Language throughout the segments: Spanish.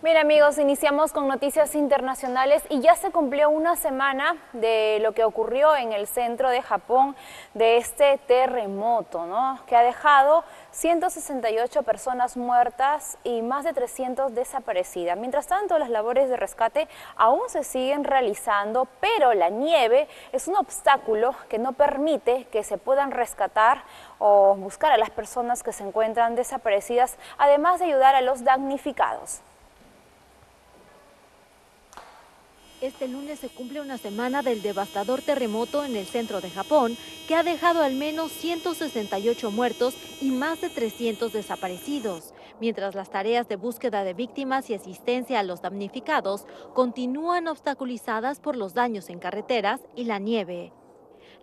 Mira amigos, iniciamos con noticias internacionales y ya se cumplió una semana de lo que ocurrió en el centro de Japón de este terremoto, que ha dejado 168 personas muertas y más de 300 desaparecidas. Mientras tanto, las labores de rescate aún se siguen realizando, pero la nieve es un obstáculo que no permite que se puedan rescatar o buscar a las personas que se encuentran desaparecidas, además de ayudar a los damnificados. Este lunes se cumple una semana del devastador terremoto en el centro de Japón, que ha dejado al menos 168 muertos y más de 300 desaparecidos, mientras las tareas de búsqueda de víctimas y asistencia a los damnificados continúan obstaculizadas por los daños en carreteras y la nieve.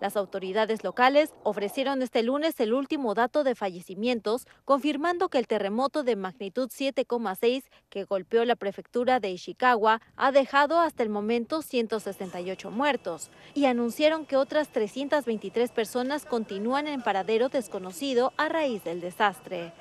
Las autoridades locales ofrecieron este lunes el último dato de fallecimientos, confirmando que el terremoto de magnitud 7,6 que golpeó la prefectura de Ishikawa ha dejado hasta el momento 168 muertos y anunciaron que otras 323 personas continúan en paradero desconocido a raíz del desastre.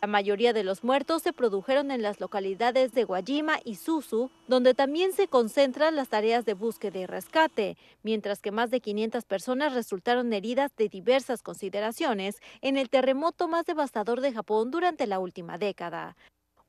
La mayoría de los muertos se produjeron en las localidades de Guayima y Susu, donde también se concentran las tareas de búsqueda y rescate, mientras que más de 500 personas resultaron heridas de diversas consideraciones en el terremoto más devastador de Japón durante la última década.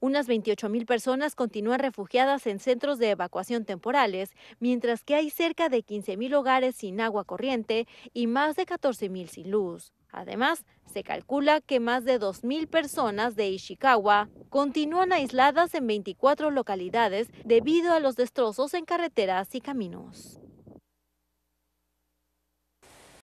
Unas 28.000 personas continúan refugiadas en centros de evacuación temporales, mientras que hay cerca de 15.000 hogares sin agua corriente y más de 14.000 sin luz. Además, se calcula que más de 2.000 personas de Ishikawa continúan aisladas en 24 localidades debido a los destrozos en carreteras y caminos.